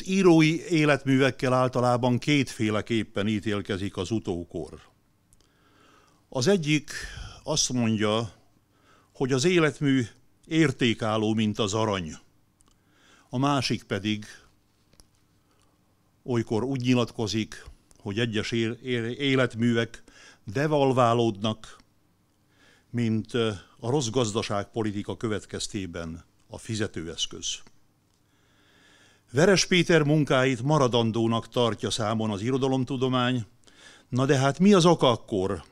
Az írói életművekkel általában kétféleképpen ítélkezik az utókor. Az egyik azt mondja, hogy az életmű értékálló, mint az arany. A másik pedig olykor úgy nyilatkozik, hogy egyes életművek devalválódnak, mint a rossz gazdaságpolitika következtében a fizetőeszköz. Veres Péter munkáit maradandónak tartja számon az irodalomtudomány, na de hát mi az oka akkor,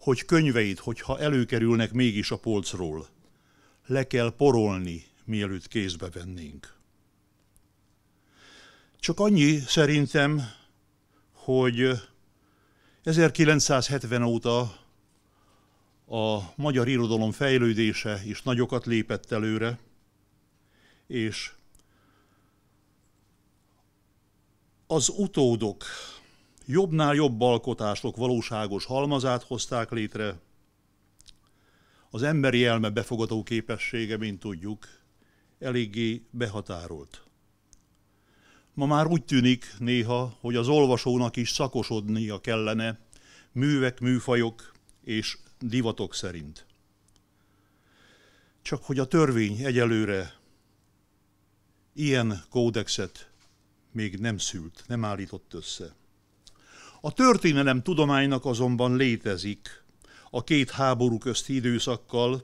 hogy könyveit, hogyha előkerülnek mégis a polcról, le kell porolni, mielőtt kézbe vennénk. Csak annyi szerintem, hogy 1970 óta a magyar irodalom fejlődése is nagyokat lépett előre, és Az utódok jobbnál jobb alkotások valóságos halmazát hozták létre, az emberi elme befogadó képessége, mint tudjuk, eléggé behatárolt. Ma már úgy tűnik néha, hogy az olvasónak is szakosodnia kellene művek, műfajok és divatok szerint. Csak hogy a törvény egyelőre ilyen kódexet még nem szült, nem állított össze. A történelem tudománynak azonban létezik a két háború közti időszakkal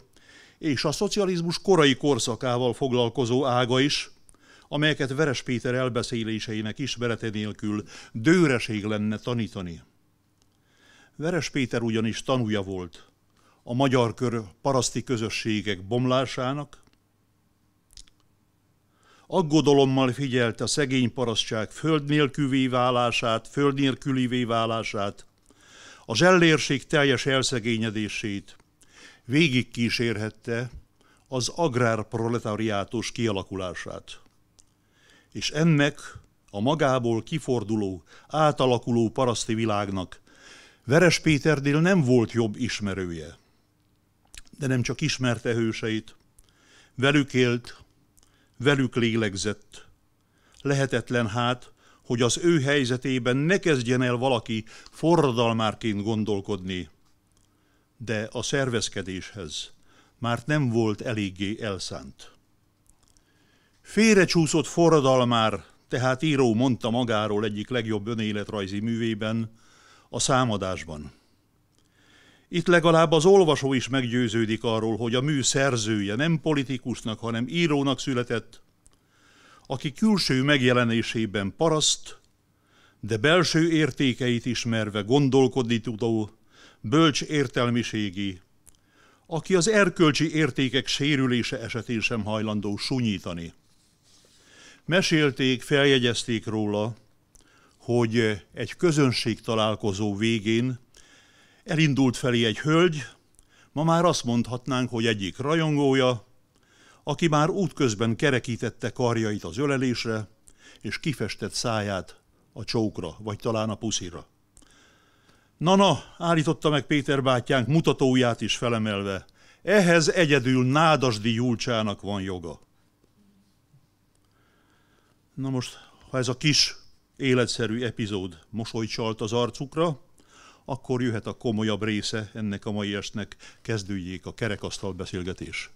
és a szocializmus korai korszakával foglalkozó ága is, amelyeket Veres Péter elbeszéléseinek ismerete nélkül dőreség lenne tanítani. Veres Péter ugyanis tanúja volt a magyar kör paraszti közösségek bomlásának, aggodalommal figyelte a szegény parasztság föld nélküvé válását, föld nélkülivé válását, a zsellérség teljes elszegényedését. Végig kísérhette az agrárproletariátus kialakulását. És ennek a magából kiforduló, átalakuló paraszti világnak Veres Péternél nem volt jobb ismerője. De nem csak ismerte hőseit, velük élt, velük lélegzett. Lehetetlen hát, hogy az ő helyzetében ne kezdjen el valaki forradalmárként gondolkodni. De a szervezkedéshez már nem volt eléggé elszánt. Félrecsúszott forradalmár, tehát író mondta magáról egyik legjobb önéletrajzi művében, a számadásban – itt legalább az olvasó is meggyőződik arról, hogy a mű szerzője nem politikusnak, hanem írónak született, aki külső megjelenésében paraszt, de belső értékeit ismerve gondolkodni tudó, bölcs értelmiségi, aki az erkölcsi értékek sérülése esetén sem hajlandó sunyítani. Mesélték, feljegyezték róla, hogy egy közönség találkozó végén Elindult felé egy hölgy, ma már azt mondhatnánk, hogy egyik rajongója, aki már útközben kerekítette karjait az ölelésre, és kifestett száját a csókra, vagy talán a puszira. Nana na állította meg Péter bátyánk mutatóját is felemelve, ehhez egyedül nádasdi Júlcsának van joga. Na most, ha ez a kis, életszerű epizód mosolycsalt az arcukra, akkor jöhet a komolyabb része ennek a mai estnek, kezdődjék a kerekasztal beszélgetés.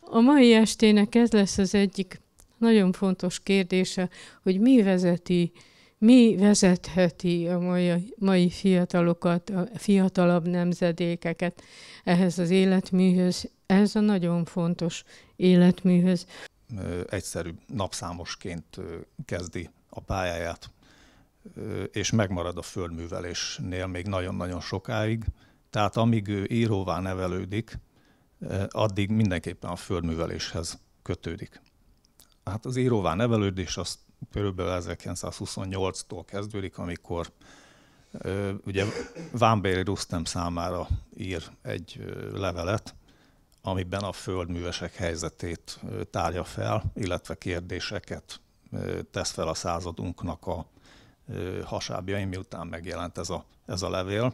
A mai estének ez lesz az egyik nagyon fontos kérdése, hogy mi vezeti, mi vezetheti a mai, mai fiatalokat, a fiatalabb nemzedékeket ehhez az életműhöz, ehhez a nagyon fontos életműhöz. Egyszerű napszámosként kezdi a pályáját és megmarad a földművelésnél még nagyon-nagyon sokáig. Tehát amíg ő íróvá nevelődik, addig mindenképpen a földműveléshez kötődik. Hát az íróvá nevelődés az körülbelül 1928-tól kezdődik, amikor ugye Vámbéri Rusztem számára ír egy levelet, amiben a földművesek helyzetét tárja fel, illetve kérdéseket tesz fel a századunknak a hasábjaim, miután megjelent ez a, ez a levél.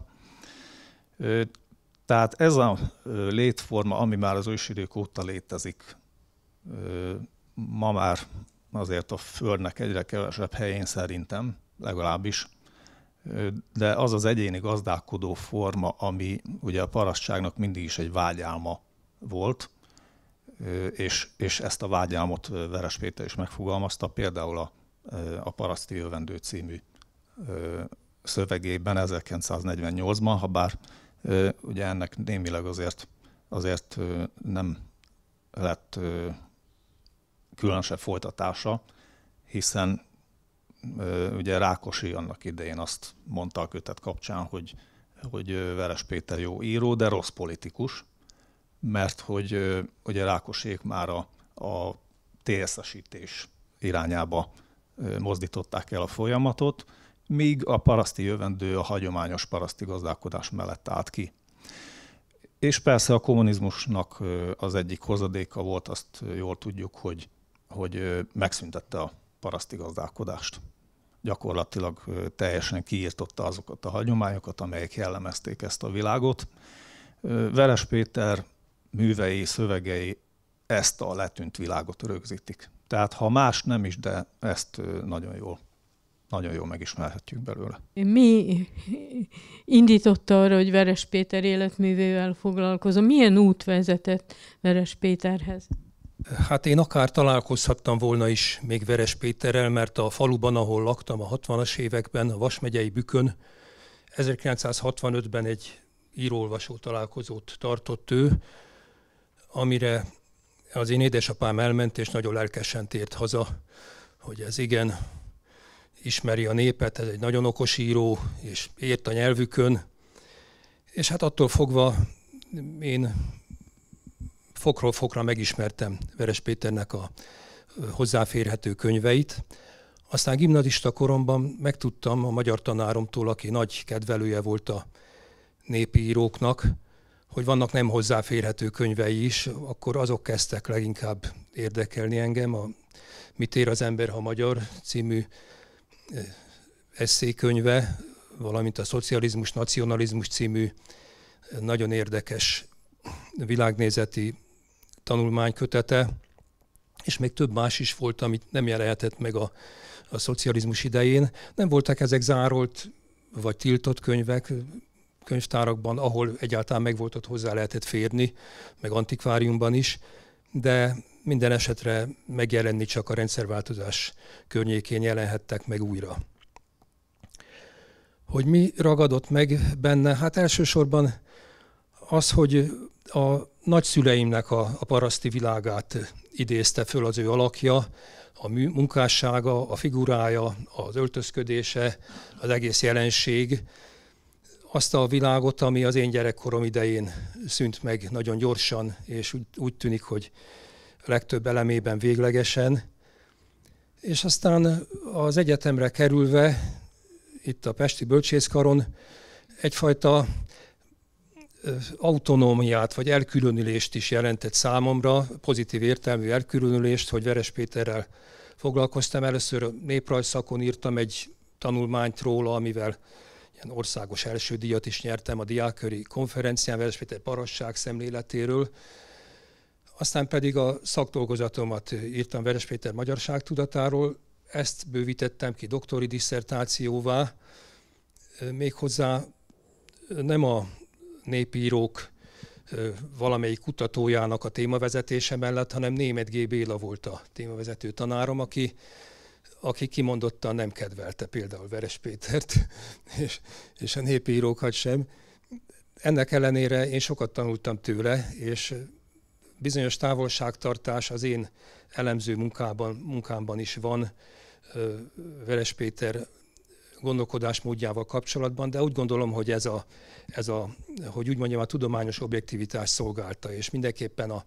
Tehát ez a létforma, ami már az ősidők óta létezik, ma már azért a Földnek egyre kevesebb helyén szerintem, legalábbis, de az az egyéni gazdálkodó forma, ami ugye a parasztságnak mindig is egy vágyálma volt, és, és ezt a vágyálmot Veres Péter is megfogalmazta, például a a Paraszti Jövendő című szövegében 1948-ban, ha bár ugye ennek némileg azért, azért nem lett különösebb folytatása, hiszen ugye Rákosi annak idején azt mondta a kötet kapcsán, hogy, hogy Veres Péter jó író, de rossz politikus, mert hogy ugye Rákosék már a, a TSZ-esítés irányába mozdították el a folyamatot, míg a paraszti jövendő a hagyományos paraszti gazdálkodás mellett állt ki. És persze a kommunizmusnak az egyik hozadéka volt, azt jól tudjuk, hogy, hogy megszüntette a paraszti gazdálkodást. Gyakorlatilag teljesen kiirtotta azokat a hagyományokat, amelyek jellemezték ezt a világot. Veres Péter művei, szövegei ezt a letűnt világot rögzítik. Tehát ha más nem is, de ezt nagyon jól nagyon jól megismerhetjük belőle. Mi indította arra, hogy Veres Péter életművével foglalkozom? Milyen út vezetett Veres Péterhez? Hát én akár találkozhattam volna is még Veres Péterrel, mert a faluban, ahol laktam a 60-as években, a Vasmegyei Bükön, 1965-ben egy íróolvasó találkozót tartott ő, amire az én édesapám elment, és nagyon lelkesen tért haza, hogy ez igen, ismeri a népet, ez egy nagyon okos író, és ért a nyelvükön, és hát attól fogva én fokról fokra megismertem Veres Péternek a hozzáférhető könyveit. Aztán gimnazista koromban megtudtam a magyar tanáromtól, aki nagy kedvelője volt a népi íróknak, hogy vannak nem hozzáférhető könyvei is, akkor azok kezdtek leginkább érdekelni engem. A Mit ér az ember, ha magyar című eszékönyve, valamint a Szocializmus, Nacionalizmus című nagyon érdekes világnézeti tanulmánykötete, és még több más is volt, amit nem jelenhetett meg a, a szocializmus idején. Nem voltak ezek zárolt vagy tiltott könyvek, könyvtárakban, ahol egyáltalán volt ott hozzá lehetett férni, meg antikváriumban is, de minden esetre megjelenni csak a rendszerváltozás környékén jelenhettek meg újra. Hogy mi ragadott meg benne? Hát elsősorban az, hogy a nagyszüleimnek a, a paraszti világát idézte föl az ő alakja, a munkássága, a figurája, az öltözködése, az egész jelenség, azt a világot, ami az én gyerekkorom idején szűnt meg nagyon gyorsan, és úgy, úgy tűnik, hogy legtöbb elemében véglegesen. És aztán az egyetemre kerülve, itt a Pesti Bölcsészkaron, egyfajta autonómiát vagy elkülönülést is jelentett számomra, pozitív értelmű elkülönülést, hogy Veres Péterrel foglalkoztam. Először néprajz szakon írtam egy tanulmányt róla, amivel országos első díjat is nyertem a diákköri konferencián, Veresméter Parasság szemléletéről. Aztán pedig a szakdolgozatomat írtam Veres magyarság tudatáról, ezt bővítettem ki doktori diszertációvá, méghozzá nem a népírók valamelyik kutatójának a témavezetése mellett, hanem német G. Béla volt a témavezető tanárom, aki aki kimondottan nem kedvelte például Veres Pétert, és, és a népírókat sem. Ennek ellenére én sokat tanultam tőle, és bizonyos távolságtartás az én elemző munkában, munkámban is van Veres Péter gondolkodásmódjával kapcsolatban, de úgy gondolom, hogy ez a, ez a hogy úgy mondjam, a tudományos objektivitás szolgálta, és mindenképpen a,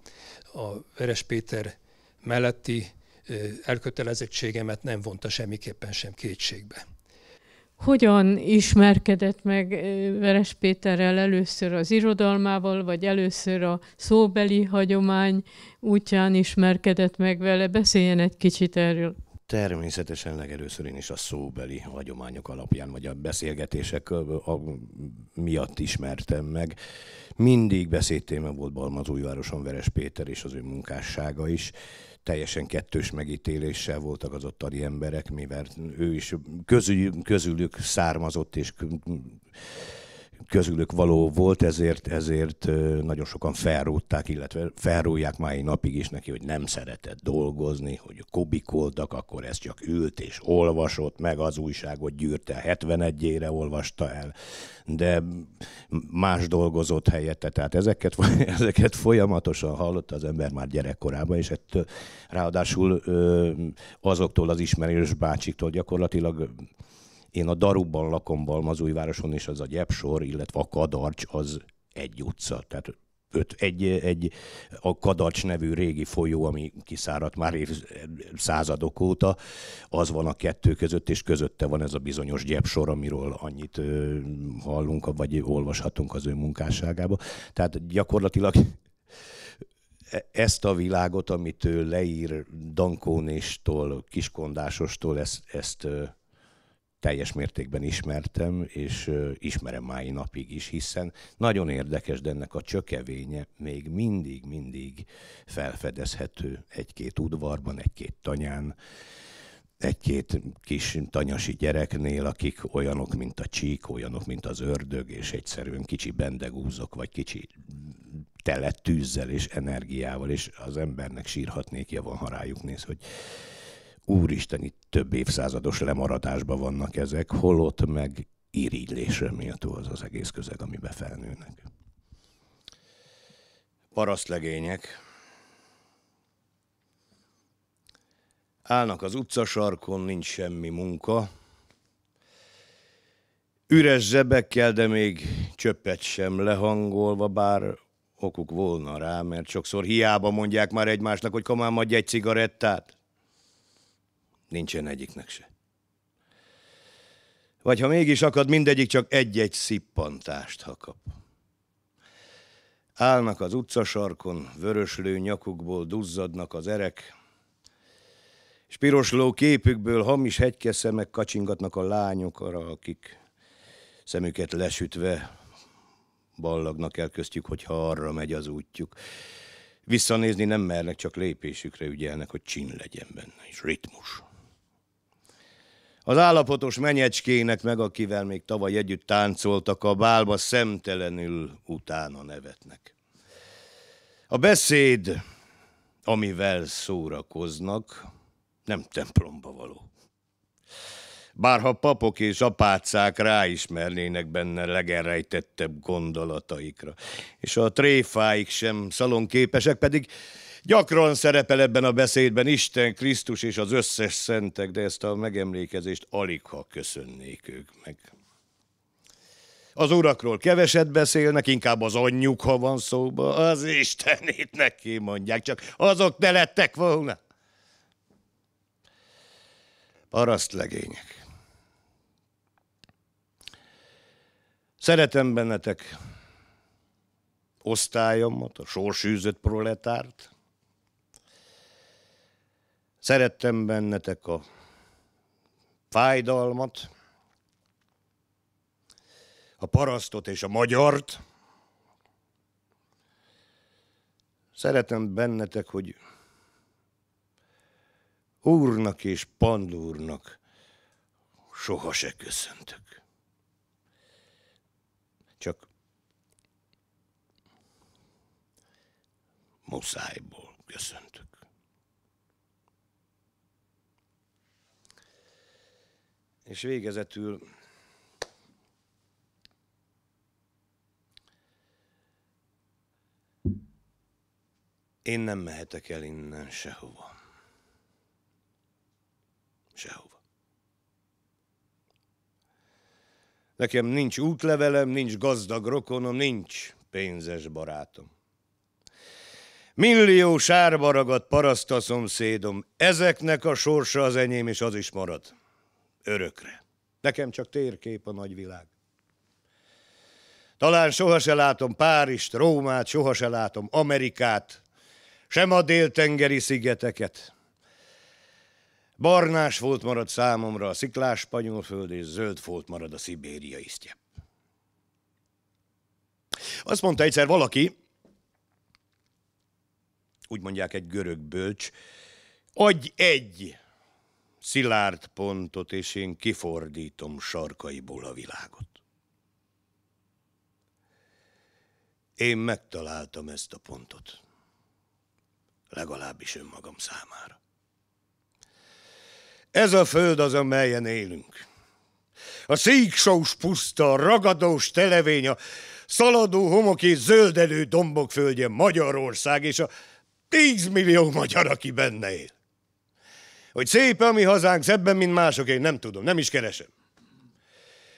a Veres Péter melletti elkötelezettségemet nem vonta semmiképpen sem kétségbe. Hogyan ismerkedett meg Veres Péterrel először az irodalmával, vagy először a szóbeli hagyomány útján ismerkedett meg vele? Beszéljen egy kicsit erről. Természetesen legelőször én is a szóbeli hagyományok alapján, vagy a beszélgetések miatt ismertem meg. Mindig beszédtéma volt Balmazújvároson Veres Péter és az ő munkássága is teljesen kettős megítéléssel voltak az ottani emberek, mivel ő is közül, közülük származott, és közülük való volt, ezért, ezért nagyon sokan felrúgták, illetve felrúgják mai napig is neki, hogy nem szeretett dolgozni, hogy kobikoltak, akkor ez csak ült és olvasott, meg az újságot gyűrte, 71-ére olvasta el, de más dolgozott helyette, tehát ezeket, ezeket folyamatosan hallotta az ember már gyerekkorában, és ettől, ráadásul azoktól az ismerős bácsiktól gyakorlatilag én a Darubban lakom Balmazújvároson, és az a Gyepsor, illetve a Kadarcs az egy utca. Tehát öt, egy, egy, a Kadarcs nevű régi folyó, ami kiszáradt már évszázadok óta, az van a kettő között, és közötte van ez a bizonyos gyepsor, amiről annyit ö, hallunk, vagy olvashatunk az ő munkásságába. Tehát gyakorlatilag e, ezt a világot, amit ő leír Dankónéstól, Kiskondásostól, ezt, ezt teljes mértékben ismertem, és ismerem mai napig is, hiszen nagyon érdekes, de ennek a csökevénye még mindig-mindig felfedezhető egy-két udvarban, egy-két tanyán, egy-két kis tanyasi gyereknél, akik olyanok, mint a csík, olyanok, mint az ördög, és egyszerűen kicsi bendegúzok, vagy kicsi tele tűzzel és energiával, és az embernek sírhatnék, ja van, ha rájuk néz, hogy úristen, itt több évszázados lemaradásban vannak ezek, holott meg irigylésre méltó az az egész közeg, amiben felnőnek. Parasztlegények állnak az utcasarkon, nincs semmi munka, üres zsebekkel, de még csöppet sem lehangolva, bár okuk volna rá, mert sokszor hiába mondják már egymásnak, hogy komám adj egy cigarettát. Nincsen egyiknek se. Vagy ha mégis akad, mindegyik csak egy-egy szippantást kap. Állnak az utcasarkon, vöröslő nyakukból duzzadnak az erek, és pirosló képükből hamis hegykeszemek kacsingatnak a lányok arra, akik szemüket lesütve ballagnak el köztjük, hogyha arra megy az útjuk. Visszanézni nem mernek, csak lépésükre ügyelnek, hogy csin legyen benne, és ritmus. Az állapotos menyecskének meg, akivel még tavaly együtt táncoltak a bálba, szemtelenül utána nevetnek. A beszéd, amivel szórakoznak, nem templomba való. Bárha papok és apácák ráismernének benne legerejtettebb gondolataikra, és a tréfáik sem szalonképesek, pedig Gyakran szerepel ebben a beszédben Isten, Krisztus és az összes szentek, de ezt a megemlékezést alig ha köszönnék ők meg. Az urakról keveset beszélnek, inkább az anyjuk, ha van szóba. Az Istenét neki mondják, csak azok ne lettek volna. legények, Szeretem bennetek osztályomat, a sorsűzött proletárt, Szerettem bennetek a fájdalmat, a parasztot és a magyart. Szeretem bennetek, hogy úrnak és pandúrnak soha se köszöntök. Csak muszájból köszöntök. És végezetül én nem mehetek el innen sehova. Sehova. Nekem nincs útlevelem, nincs gazdag rokonom, nincs pénzes barátom. Millió sárba ragadt szomszédom, ezeknek a sorsa az enyém, és az is marad örökre. Nekem csak térkép a nagyvilág. Talán sohasem látom Párizst, Rómát, sohasem látom Amerikát, sem a déltengeri szigeteket. Barnás volt marad számomra a sziklás spanyolföld, és zöld volt marad a szibéria isztje. Azt mondta egyszer valaki, úgy mondják egy görög bölcs, adj egy szilárd pontot, és én kifordítom sarkaiból a világot. Én megtaláltam ezt a pontot. Legalábbis önmagam számára. Ez a föld az, amelyen élünk. A szíksós puszta, a ragadós televény, a szaladó és zöldelő dombok földje Magyarország, és a tízmillió magyar, aki benne él. Hogy szép a mi hazánk, szebben, mint mások, én nem tudom, nem is keresem.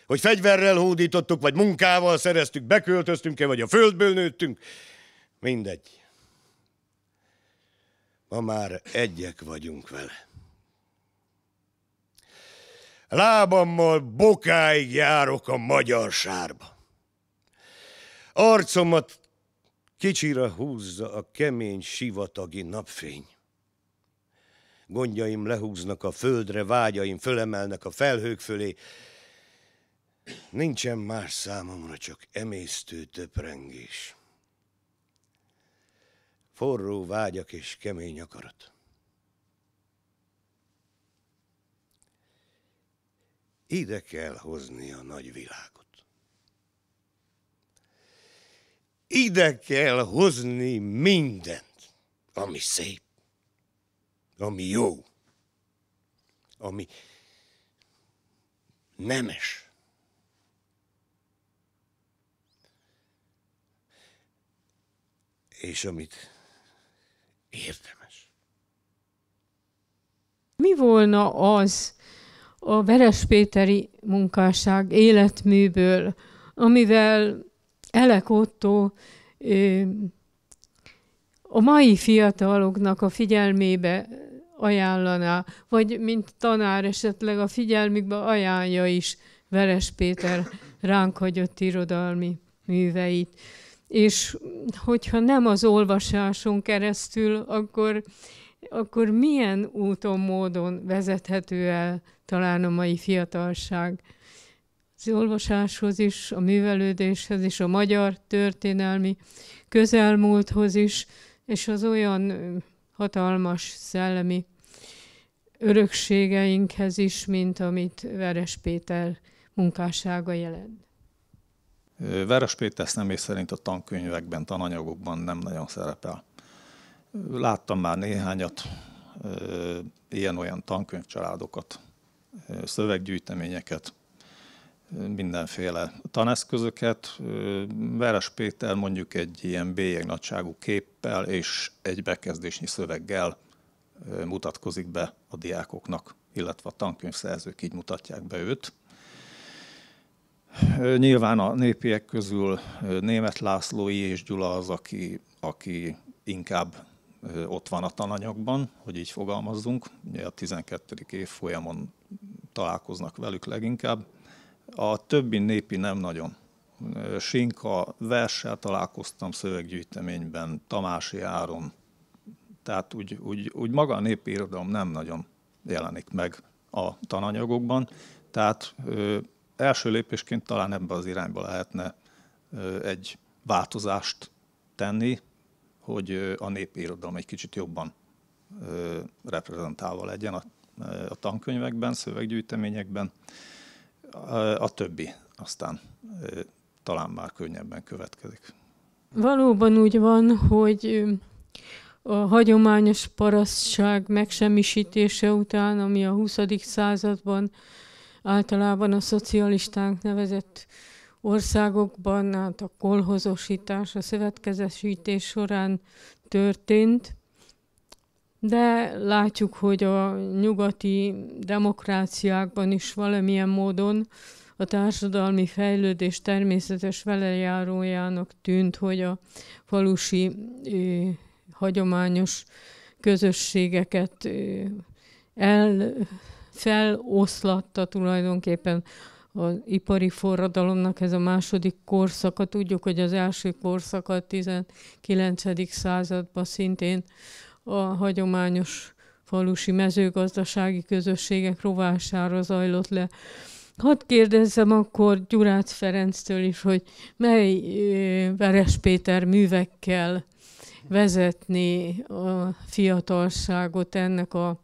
Hogy fegyverrel hódítottuk, vagy munkával szereztük, beköltöztünk-e, vagy a földből nőttünk, mindegy. Ma már egyek vagyunk vele. Lábammal bokáig járok a magyar sárba. Arcomat kicsira húzza a kemény sivatagi napfény gondjaim lehúznak a földre, vágyaim fölemelnek a felhők fölé. Nincsen más számomra, csak emésztő töprengés. Forró vágyak és kemény akarat. Ide kell hozni a nagy világot. Ide kell hozni mindent, ami szép ami jó, ami nemes. És amit érdemes. Mi volna az a Veres Péteri munkásság életműből, amivel Elek Otto a mai fiataloknak a figyelmébe ajánlaná, vagy mint tanár esetleg a figyelmükbe ajánlja is Veres Péter ránk hagyott irodalmi műveit. És hogyha nem az olvasáson keresztül, akkor, akkor milyen úton, módon vezethető el talán a mai fiatalság? Az olvasáshoz is, a művelődéshez is, a magyar történelmi közelmúlthoz is, és az olyan hatalmas szellemi örökségeinkhez is, mint amit Veres Péter munkássága jelent. Veres Péter személy szerint a tankönyvekben, tananyagokban nem nagyon szerepel. Láttam már néhányat, ilyen-olyan tankönyvcsaládokat, szöveggyűjteményeket, mindenféle taneszközöket. Veres Péter mondjuk egy ilyen bélyegnagyságú képpel és egy bekezdésnyi szöveggel mutatkozik be a diákoknak, illetve a tankönyvszerzők így mutatják be őt. Nyilván a népiek közül német Lászlói és Gyula az, aki, aki inkább ott van a tananyagban, hogy így fogalmazzunk. Ugye a 12. évfolyamon találkoznak velük leginkább. A többi népi nem nagyon. Sinka verssel találkoztam szöveggyűjteményben, Tamási Áron. Tehát úgy, úgy, úgy maga a népi irodalom nem nagyon jelenik meg a tananyagokban. Tehát ö, első lépésként talán ebbe az irányba lehetne ö, egy változást tenni, hogy ö, a népi irodalom egy kicsit jobban ö, reprezentálva legyen a, a tankönyvekben, szöveggyűjteményekben a többi aztán talán már könnyebben következik. Valóban úgy van, hogy a hagyományos parasztság megsemmisítése után, ami a 20. században általában a szocialistánk nevezett országokban, hát a kolhozosítás, a szövetkezesítés során történt, de látjuk, hogy a nyugati demokráciákban is valamilyen módon a társadalmi fejlődés természetes velejárójának tűnt, hogy a falusi ö, hagyományos közösségeket ö, el, feloszlatta tulajdonképpen az ipari forradalomnak ez a második korszaka. Tudjuk, hogy az első korszakat 19. században szintén a hagyományos falusi mezőgazdasági közösségek rovására zajlott le. Hadd kérdezzem akkor Gyurác Ferenctől is, hogy mely Veres Péter művekkel vezetni a fiatalságot ennek a,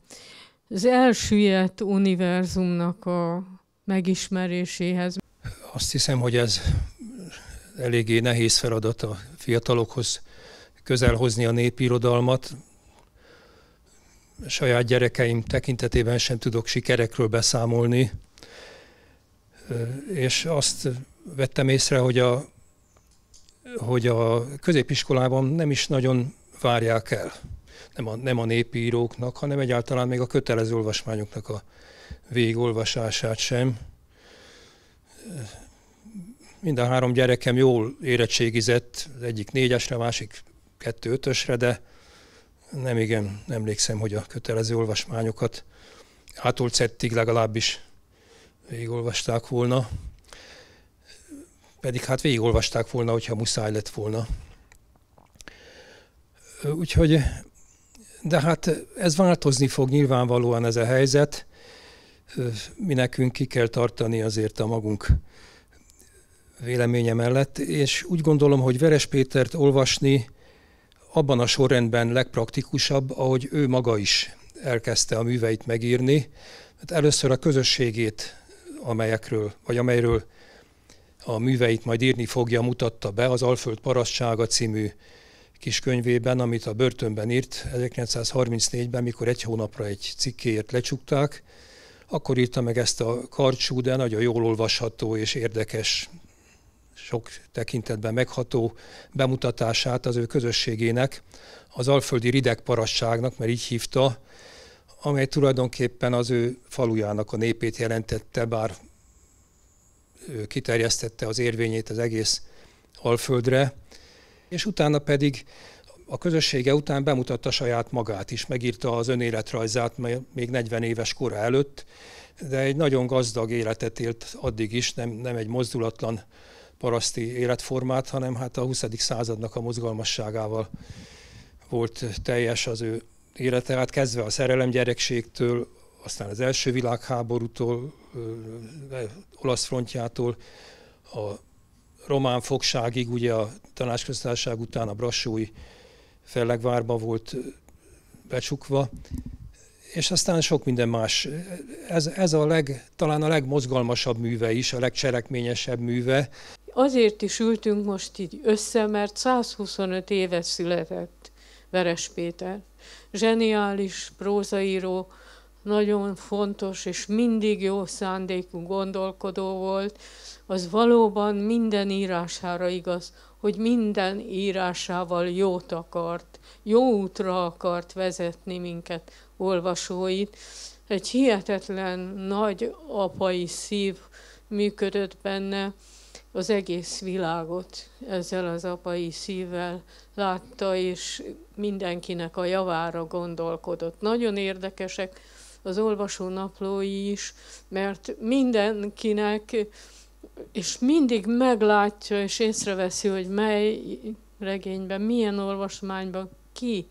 az elsüllyedt univerzumnak a megismeréséhez. Azt hiszem, hogy ez eléggé nehéz feladat a fiatalokhoz közel hozni a népirodalmat, saját gyerekeim tekintetében sem tudok sikerekről beszámolni, és azt vettem észre, hogy a, hogy a középiskolában nem is nagyon várják el. Nem a, nem a népi íróknak, hanem egyáltalán még a kötelező olvasmányoknak a végolvasását sem. Mind a három gyerekem jól érettségizett, az egyik négyesre, a másik kettő ötösre, de nem igen emlékszem, hogy a kötelező olvasmányokat hátul cettig legalábbis végigolvasták volna, pedig hát végigolvasták volna, hogyha muszáj lett volna. Úgyhogy, de hát ez változni fog nyilvánvalóan ez a helyzet, mi nekünk ki kell tartani azért a magunk véleménye mellett, és úgy gondolom, hogy Veres Pétert olvasni abban a sorrendben legpraktikusabb, ahogy ő maga is elkezdte a műveit megírni. Hát először a közösségét, amelyekről, vagy amelyről a műveit majd írni fogja, mutatta be az Alföld Parasztsága című kis könyvében, amit a börtönben írt 1934-ben, mikor egy hónapra egy cikkéért lecsukták. Akkor írta meg ezt a karcsú, de nagyon jól olvasható és érdekes sok tekintetben megható bemutatását az ő közösségének, az Alföldi Rideg Parasságnak, mert így hívta, amely tulajdonképpen az ő falujának a népét jelentette, bár ő kiterjesztette az érvényét az egész Alföldre, és utána pedig a közössége után bemutatta saját magát is, megírta az önéletrajzát még 40 éves kora előtt, de egy nagyon gazdag életet élt addig is, nem, nem egy mozdulatlan paraszti életformát, hanem hát a 20. századnak a mozgalmasságával volt teljes az ő élete, hát kezdve a szerelem gyerekségtől, aztán az első világháborútól, e, olasz frontjától, a román fogságig, ugye a tanácsköztársaság után a brassói fellegvárba volt becsukva, és aztán sok minden más. Ez, ez a leg, talán a legmozgalmasabb műve is, a legcselekményesebb műve azért is ültünk most így össze, mert 125 éves született Veres Péter. Zseniális prózaíró, nagyon fontos és mindig jó szándékú gondolkodó volt, az valóban minden írására igaz, hogy minden írásával jót akart, jó útra akart vezetni minket, olvasóit. Egy hihetetlen nagy apai szív működött benne, az egész világot ezzel az apai szívvel látta, és mindenkinek a javára gondolkodott. Nagyon érdekesek az olvasó naplói is, mert mindenkinek, és mindig meglátja és észreveszi, hogy mely regényben, milyen olvasmányban ki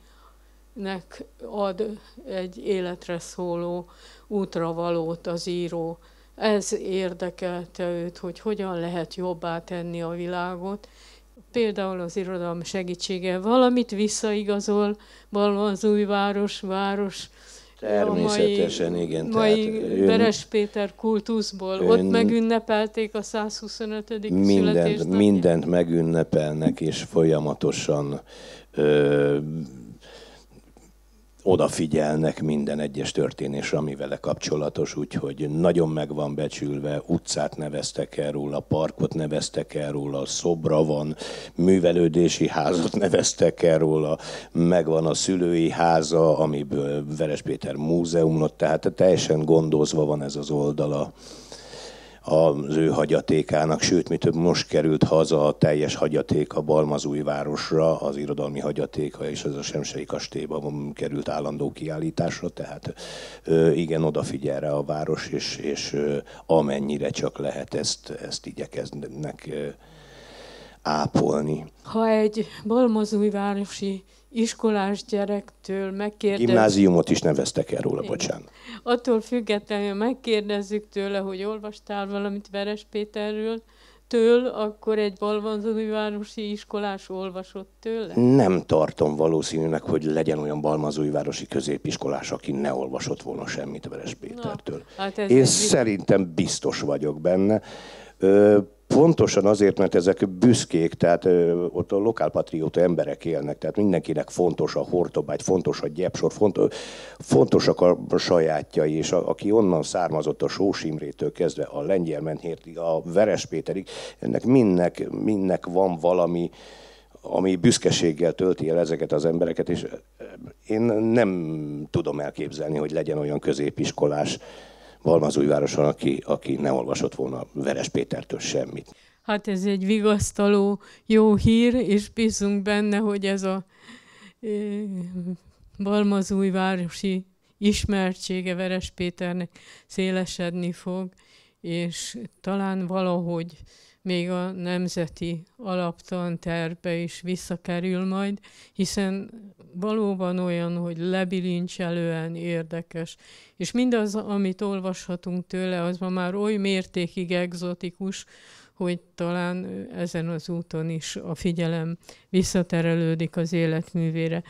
ad egy életre szóló útra valót az író. Ez érdekelte őt, hogy hogyan lehet jobbá tenni a világot. Például az irodalom segítsége valamit visszaigazol, valóban az új város, Természetesen, mai, igen. Mai ön, Beres Péter kultuszból, ön, ott megünnepelték a 125. Mindent, Mindent megünnepelnek, és folyamatosan ö, odafigyelnek minden egyes történésre, ami vele kapcsolatos, úgyhogy nagyon meg van becsülve, utcát neveztek el róla, parkot neveztek el róla, szobra van, művelődési házat neveztek el róla, megvan a szülői háza, amiből Veres Péter múzeumot, tehát teljesen gondozva van ez az oldala az ő hagyatékának, sőt, mi több most került haza a teljes a Balmazújvárosra, az irodalmi hagyatéka, és ez a Semsei kastélyban került állandó kiállításra, tehát igen, odafigyel rá a város, és, és amennyire csak lehet ezt, ezt igyekeznek ápolni. Ha egy balmazújvárosi iskolás gyerektől megkérdezzük. Gimnáziumot is neveztek el róla, Igen. bocsánat. Attól függetlenül megkérdezzük tőle, hogy olvastál valamit Veres Péterről, től, akkor egy Városi iskolás olvasott tőle? Nem tartom valószínűnek, hogy legyen olyan Városi középiskolás, aki ne olvasott volna semmit Veres Pétertől. Na, hát Én szerintem biztos vagyok benne. Ö, Pontosan azért, mert ezek büszkék, tehát ott a lokálpatrióta emberek élnek, tehát mindenkinek fontos a hortobágy, fontos a gyepsor, fontos, fontosak a sajátjai, és a, aki onnan származott a Sós Imrétől kezdve a Lengyel Menhértig, a Veres Péterig, ennek mindnek, mindnek van valami, ami büszkeséggel tölti el ezeket az embereket, és én nem tudom elképzelni, hogy legyen olyan középiskolás, Valmazújvároson, aki, aki nem olvasott volna Veres Pétertől semmit. Hát ez egy vigasztaló, jó hír, és bízunk benne, hogy ez a e, Balmazújvárosi ismertsége Veres Péternek szélesedni fog, és talán valahogy még a nemzeti alaptanterbe is visszakerül majd, hiszen valóban olyan, hogy lebilincselően érdekes. És mindaz, amit olvashatunk tőle, az ma már oly mértékig egzotikus, hogy talán ezen az úton is a figyelem visszaterelődik az életművére.